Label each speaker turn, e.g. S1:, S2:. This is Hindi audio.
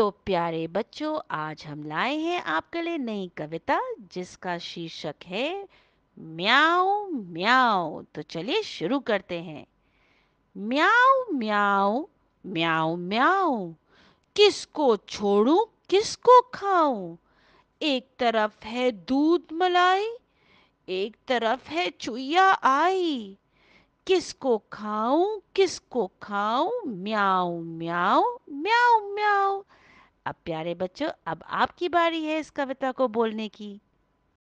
S1: तो प्यारे बच्चों आज हम लाए हैं आपके लिए नई कविता जिसका शीर्षक है म्याओ म्याओ तो चलिए शुरू करते हैं म्याओ म्याओ म्याओ म्याओ किसको छोड़ू किसको खाऊं एक तरफ है दूध मलाई एक तरफ है चुईया आई किसको खाऊं किसको खाऊं म्याओ म्याओ म्याओ अब प्यारे बच्चों अब आपकी बारी है इस कविता को बोलने की